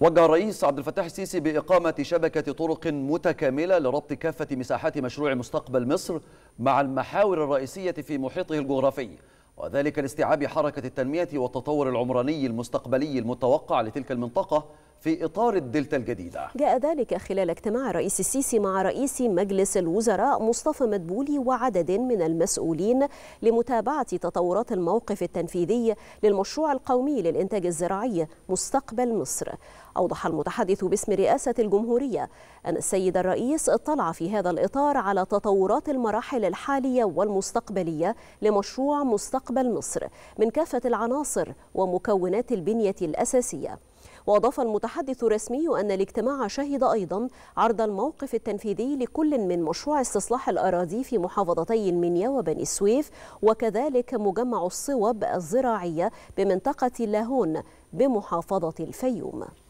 وجه الرئيس عبد الفتاح السيسي بإقامة شبكة طرق متكاملة لربط كافة مساحات مشروع مستقبل مصر مع المحاور الرئيسية في محيطه الجغرافي وذلك لاستيعاب حركة التنمية والتطور العمراني المستقبلي المتوقع لتلك المنطقة في إطار الدلتا الجديدة جاء ذلك خلال اجتماع الرئيس السيسي مع رئيس مجلس الوزراء مصطفى مدبولي وعدد من المسؤولين لمتابعة تطورات الموقف التنفيذي للمشروع القومي للإنتاج الزراعي مستقبل مصر أوضح المتحدث باسم رئاسة الجمهورية أن السيد الرئيس اطلع في هذا الإطار على تطورات المراحل الحالية والمستقبلية لمشروع مستقبل مصر من كافة العناصر ومكونات البنية الأساسية وأضاف المتحدث الرسمي أن الاجتماع شهد أيضا عرض الموقف التنفيذي لكل من مشروع استصلاح الأراضي في محافظتي المنيا وبني السويف وكذلك مجمع الصوب الزراعية بمنطقة لاهون بمحافظة الفيوم